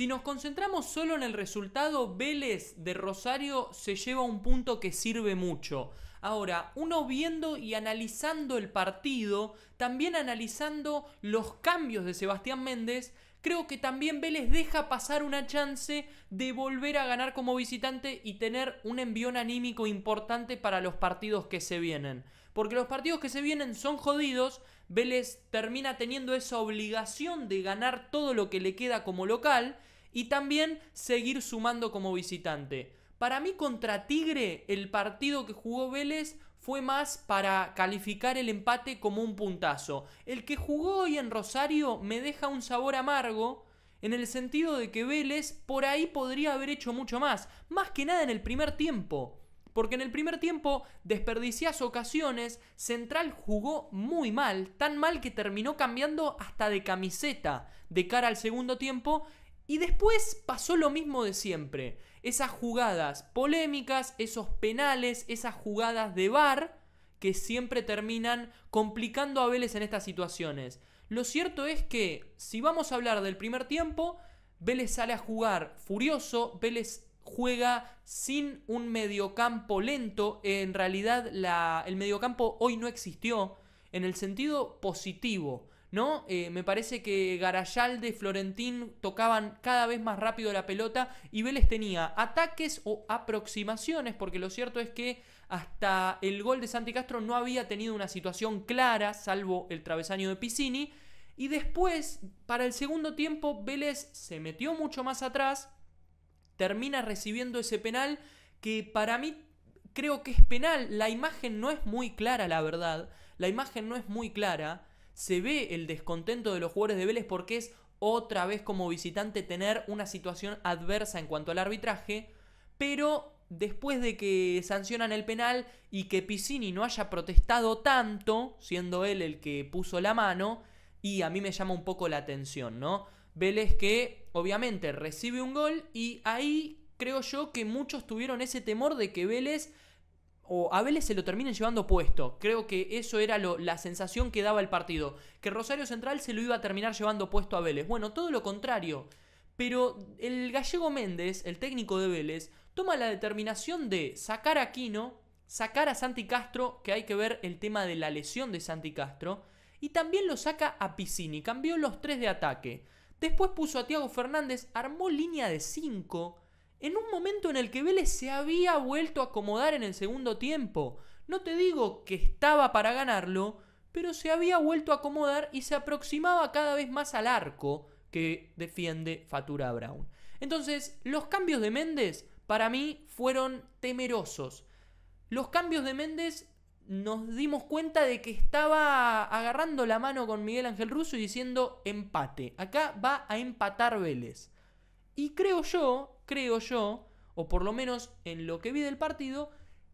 Si nos concentramos solo en el resultado, Vélez de Rosario se lleva un punto que sirve mucho. Ahora, uno viendo y analizando el partido, también analizando los cambios de Sebastián Méndez, creo que también Vélez deja pasar una chance de volver a ganar como visitante y tener un envión anímico importante para los partidos que se vienen. Porque los partidos que se vienen son jodidos, Vélez termina teniendo esa obligación de ganar todo lo que le queda como local y también seguir sumando como visitante. Para mí contra Tigre el partido que jugó Vélez fue más para calificar el empate como un puntazo. El que jugó hoy en Rosario me deja un sabor amargo en el sentido de que Vélez por ahí podría haber hecho mucho más, más que nada en el primer tiempo. Porque en el primer tiempo desperdicias ocasiones, Central jugó muy mal, tan mal que terminó cambiando hasta de camiseta de cara al segundo tiempo y después pasó lo mismo de siempre. Esas jugadas polémicas, esos penales, esas jugadas de bar que siempre terminan complicando a Vélez en estas situaciones. Lo cierto es que, si vamos a hablar del primer tiempo, Vélez sale a jugar furioso, Vélez juega sin un mediocampo lento, en realidad la, el mediocampo hoy no existió, en el sentido positivo. ¿no? Eh, me parece que Garayalde, Florentín tocaban cada vez más rápido la pelota y Vélez tenía ataques o aproximaciones, porque lo cierto es que hasta el gol de Santi Castro no había tenido una situación clara, salvo el travesaño de Piscini. Y después, para el segundo tiempo, Vélez se metió mucho más atrás, termina recibiendo ese penal que para mí creo que es penal. La imagen no es muy clara, la verdad. La imagen no es muy clara se ve el descontento de los jugadores de Vélez porque es otra vez como visitante tener una situación adversa en cuanto al arbitraje, pero después de que sancionan el penal y que Piscini no haya protestado tanto, siendo él el que puso la mano, y a mí me llama un poco la atención, ¿no? Vélez que obviamente recibe un gol y ahí creo yo que muchos tuvieron ese temor de que Vélez o a Vélez se lo terminen llevando puesto. Creo que eso era lo, la sensación que daba el partido. Que Rosario Central se lo iba a terminar llevando puesto a Vélez. Bueno, todo lo contrario. Pero el gallego Méndez, el técnico de Vélez, toma la determinación de sacar a Quino, sacar a Santi Castro, que hay que ver el tema de la lesión de Santi Castro, y también lo saca a Piscini, cambió los tres de ataque. Después puso a Tiago Fernández, armó línea de 5 en un momento en el que Vélez se había vuelto a acomodar en el segundo tiempo. No te digo que estaba para ganarlo, pero se había vuelto a acomodar y se aproximaba cada vez más al arco que defiende Fatura Brown. Entonces, los cambios de Méndez para mí fueron temerosos. Los cambios de Méndez nos dimos cuenta de que estaba agarrando la mano con Miguel Ángel Russo y diciendo empate. Acá va a empatar Vélez. Y creo yo, creo yo, o por lo menos en lo que vi del partido,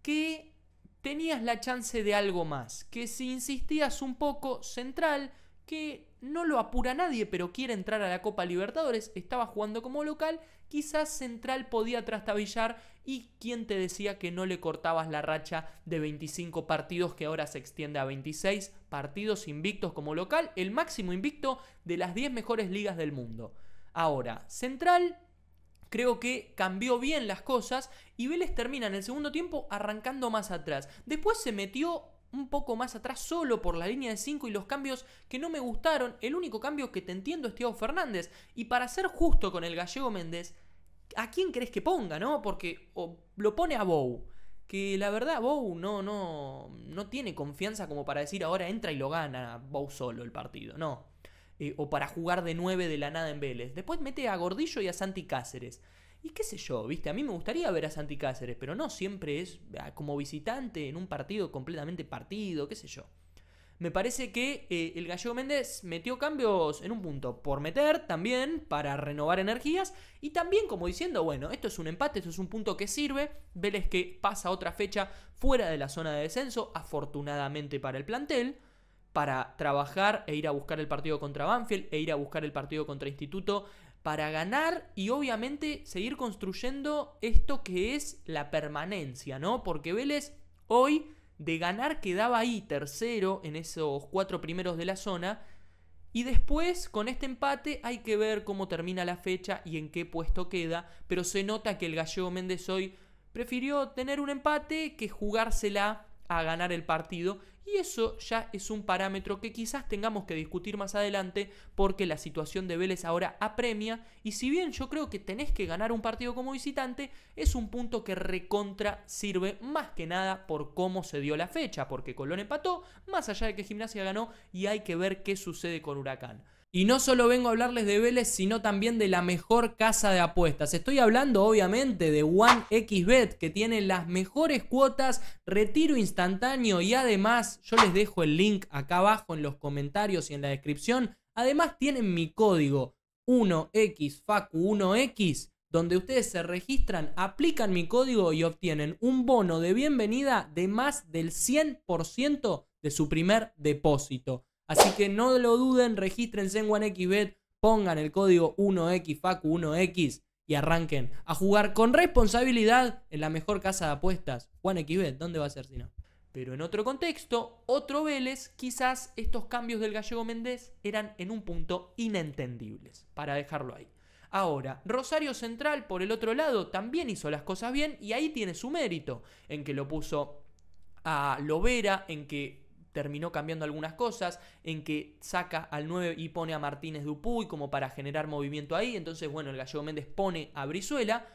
que tenías la chance de algo más, que si insistías un poco central, que no lo apura nadie, pero quiere entrar a la Copa Libertadores, estaba jugando como local, quizás Central podía trastabillar y quién te decía que no le cortabas la racha de 25 partidos que ahora se extiende a 26 partidos invictos como local, el máximo invicto de las 10 mejores ligas del mundo. Ahora, Central Creo que cambió bien las cosas y Vélez termina en el segundo tiempo arrancando más atrás. Después se metió un poco más atrás solo por la línea de 5 y los cambios que no me gustaron. El único cambio que te entiendo es Thiago Fernández. Y para ser justo con el gallego Méndez, ¿a quién crees que ponga, no? Porque lo pone a Bou. Que la verdad, Bow no, no, no tiene confianza como para decir ahora entra y lo gana Bow solo el partido. No. Eh, o para jugar de 9 de la nada en Vélez. Después mete a Gordillo y a Santi Cáceres. Y qué sé yo, ¿viste? A mí me gustaría ver a Santi Cáceres, pero no siempre es ah, como visitante en un partido completamente partido, qué sé yo. Me parece que eh, el Gallego Méndez metió cambios en un punto por meter también, para renovar energías y también como diciendo, bueno, esto es un empate, esto es un punto que sirve. Vélez que pasa otra fecha fuera de la zona de descenso, afortunadamente para el plantel para trabajar e ir a buscar el partido contra Banfield, e ir a buscar el partido contra Instituto, para ganar y obviamente seguir construyendo esto que es la permanencia, ¿no? Porque Vélez hoy de ganar quedaba ahí tercero en esos cuatro primeros de la zona. Y después, con este empate, hay que ver cómo termina la fecha y en qué puesto queda. Pero se nota que el gallego Méndez hoy prefirió tener un empate que jugársela a ganar el partido. Y eso ya es un parámetro que quizás tengamos que discutir más adelante porque la situación de Vélez ahora apremia y si bien yo creo que tenés que ganar un partido como visitante, es un punto que recontra sirve más que nada por cómo se dio la fecha, porque Colón empató, más allá de que Gimnasia ganó y hay que ver qué sucede con Huracán. Y no solo vengo a hablarles de Vélez, sino también de la mejor casa de apuestas. Estoy hablando obviamente de XBet, que tiene las mejores cuotas, retiro instantáneo y además yo les dejo el link acá abajo en los comentarios y en la descripción. Además tienen mi código 1XFACU1X, donde ustedes se registran, aplican mi código y obtienen un bono de bienvenida de más del 100% de su primer depósito. Así que no lo duden, regístrense en 1XBET, pongan el código 1XFACU1X y arranquen a jugar con responsabilidad en la mejor casa de apuestas, 1XBET, ¿dónde va a ser si no? Pero en otro contexto, otro Vélez, quizás estos cambios del gallego Méndez eran en un punto inentendibles, para dejarlo ahí. Ahora, Rosario Central, por el otro lado, también hizo las cosas bien y ahí tiene su mérito, en que lo puso a Lovera, en que terminó cambiando algunas cosas, en que saca al 9 y pone a Martínez Dupuy como para generar movimiento ahí, entonces bueno, el gallego Méndez pone a Brizuela,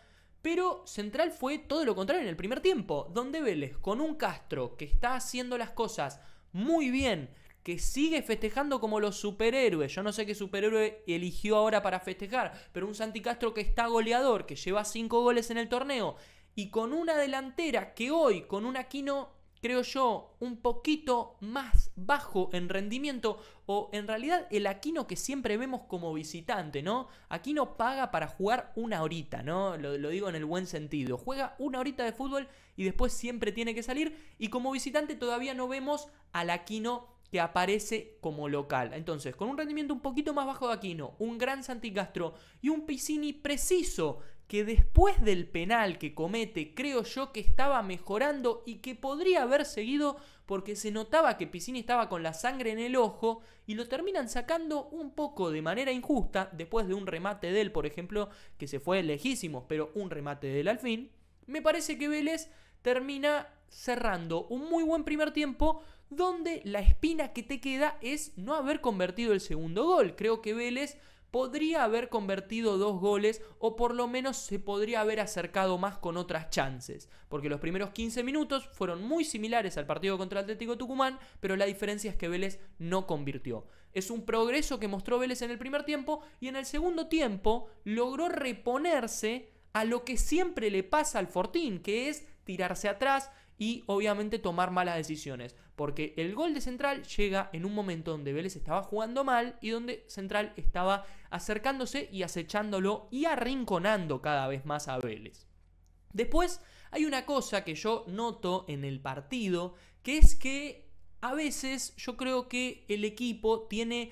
pero Central fue todo lo contrario en el primer tiempo, donde Vélez, con un Castro que está haciendo las cosas muy bien, que sigue festejando como los superhéroes. Yo no sé qué superhéroe eligió ahora para festejar, pero un Santi Castro que está goleador, que lleva 5 goles en el torneo, y con una delantera que hoy, con un Aquino creo yo, un poquito más bajo en rendimiento o en realidad el Aquino que siempre vemos como visitante, ¿no? Aquino paga para jugar una horita, ¿no? Lo, lo, digo en el buen sentido. Juega una horita de fútbol y después siempre tiene que salir y como visitante todavía no vemos al Aquino que aparece como local. Entonces, con un rendimiento un poquito más bajo de Aquino, un gran Santi Castro y un Piscini preciso que después del penal que comete, creo yo que estaba mejorando y que podría haber seguido porque se notaba que Piscini estaba con la sangre en el ojo y lo terminan sacando un poco de manera injusta después de un remate de él, por ejemplo, que se fue lejísimo, pero un remate de él al fin. Me parece que Vélez termina cerrando un muy buen primer tiempo donde la espina que te queda es no haber convertido el segundo gol. Creo que Vélez podría haber convertido dos goles o por lo menos se podría haber acercado más con otras chances, porque los primeros 15 minutos fueron muy similares al partido contra el Atlético Tucumán, pero la diferencia es que Vélez no convirtió. Es un progreso que mostró Vélez en el primer tiempo y en el segundo tiempo logró reponerse a lo que siempre le pasa al Fortín, que es tirarse atrás, y obviamente tomar malas decisiones, porque el gol de Central llega en un momento donde Vélez estaba jugando mal y donde Central estaba acercándose y acechándolo y arrinconando cada vez más a Vélez. Después hay una cosa que yo noto en el partido, que es que a veces yo creo que el equipo tiene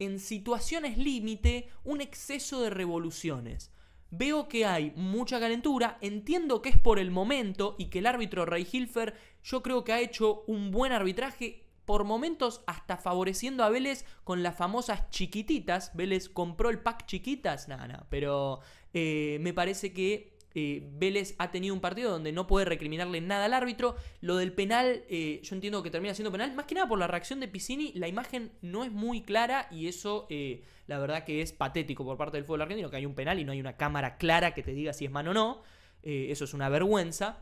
en situaciones límite un exceso de revoluciones. Veo que hay mucha calentura, entiendo que es por el momento y que el árbitro Ray Hilfer yo creo que ha hecho un buen arbitraje por momentos hasta favoreciendo a Vélez con las famosas chiquititas. Vélez compró el pack chiquitas, nada, pero eh, me parece que eh, Vélez ha tenido un partido donde no puede recriminarle nada al árbitro. Lo del penal, eh, yo entiendo que termina siendo penal, más que nada por la reacción de Piscini, la imagen no es muy clara y eso eh, la verdad que es patético por parte del fútbol argentino, que hay un penal y no hay una cámara clara que te diga si es mano o no. eso es una vergüenza.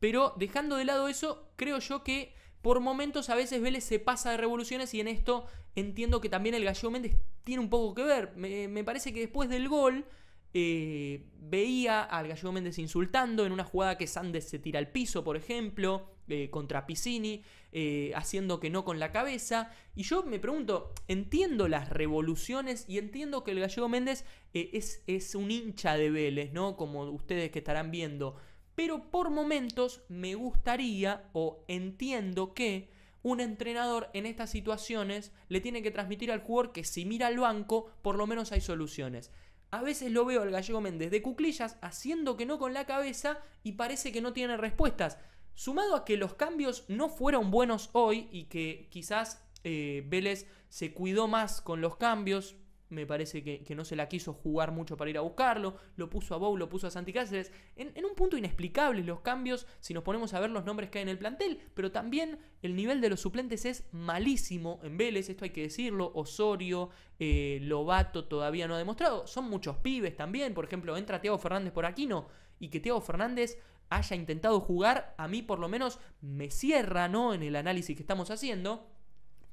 Pero dejando de lado eso, creo yo que por momentos a veces Vélez se pasa de revoluciones y en esto entiendo que también el gallo Méndez tiene un poco que ver. me parece que después del gol eh, veía al Gallego Méndez insultando en una jugada que Sandes se tira al piso, por ejemplo, eh, contra Piscini, eh, haciendo que no con la cabeza. Y yo me pregunto, entiendo las revoluciones y entiendo que el Gallego Méndez es, es un hincha de Vélez, ¿no? Como ustedes que estarán viendo. Pero por momentos me gustaría o entiendo que un entrenador en estas situaciones le tiene que transmitir al jugador que si mira al banco, por lo menos hay soluciones. A veces lo veo al gallego Méndez de cuclillas haciendo que no con la cabeza y parece que no tiene respuestas. Sumado a que los cambios no fueron buenos hoy y que quizás eh, Vélez se cuidó más con los cambios, me parece que, no se la quiso jugar mucho para ir a buscarlo, lo puso a Bow, lo puso a Santi Cáceres, en, un punto inexplicable los cambios si nos ponemos a ver los nombres que hay en el plantel, pero también el nivel de los suplentes es malísimo en Vélez, esto hay que decirlo, Osorio, eh, Lobato todavía no ha demostrado, son muchos pibes también, por ejemplo, entra Tiago Fernández por aquí, no... y que Tiago Fernández haya intentado jugar, a mí por lo menos me cierra, ¿no? En el análisis que estamos haciendo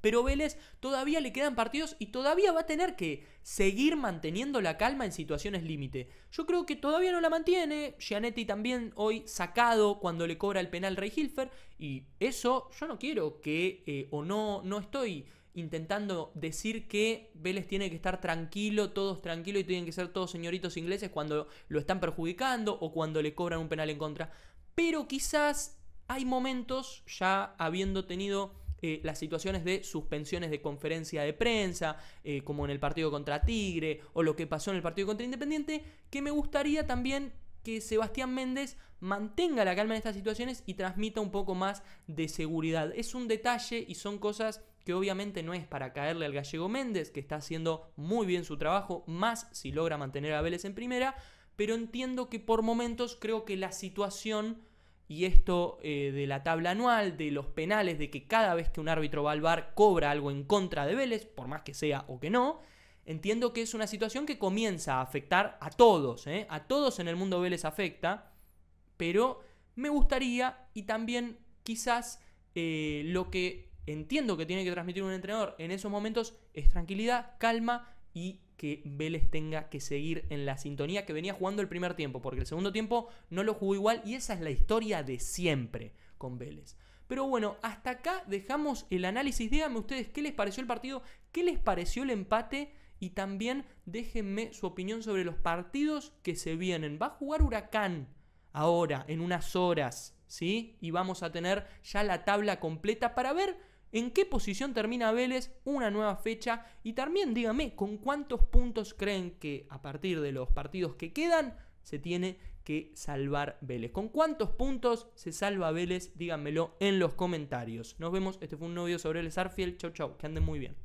pero Vélez todavía le quedan partidos y todavía va a tener que seguir manteniendo la calma en situaciones límite. Yo creo que todavía no la mantiene. Gianetti también hoy sacado cuando le cobra el penal Rey Hilfer. Y eso yo no quiero que, eh, o no, no estoy intentando decir que Vélez tiene que estar tranquilo, todos tranquilos y tienen que ser todos señoritos ingleses cuando lo están perjudicando o cuando le cobran un penal en contra. Pero quizás hay momentos, ya habiendo tenido eh, las situaciones de suspensiones de conferencia de prensa, eh, como en el partido contra Tigre, o lo que pasó en el partido contra Independiente, que me gustaría también que Sebastián Méndez mantenga la calma en estas situaciones y transmita un poco más de seguridad. Es un detalle y son cosas que obviamente no es para caerle al gallego Méndez, que está haciendo muy bien su trabajo, más si logra mantener a Vélez en primera, pero entiendo que por momentos creo que la situación y esto eh, de la tabla anual, de los penales, de que cada vez que un árbitro va al bar cobra algo en contra de Vélez, por más que sea o que no, entiendo que es una situación que comienza a afectar a todos, ¿eh? a todos en el mundo Vélez afecta, pero me gustaría y también quizás eh, lo que entiendo que tiene que transmitir un entrenador en esos momentos es tranquilidad, calma y que Vélez tenga que seguir en la sintonía que venía jugando el primer tiempo, porque el segundo tiempo no lo jugó igual y esa es la historia de siempre con Vélez. Pero bueno, hasta acá dejamos el análisis. Díganme ustedes qué les pareció el partido, qué les pareció el empate y también déjenme su opinión sobre los partidos que se vienen. Va a jugar Huracán ahora, en unas horas, ¿sí? Y vamos a tener ya la tabla completa para ver ¿En qué posición termina Vélez una nueva fecha? Y también dígame, ¿con cuántos puntos creen que a partir de los partidos que quedan se tiene que salvar Vélez? ¿Con cuántos puntos se salva Vélez? Díganmelo en los comentarios. Nos vemos, este fue un novio sobre el Sarfield. Chau, chau, que anden muy bien.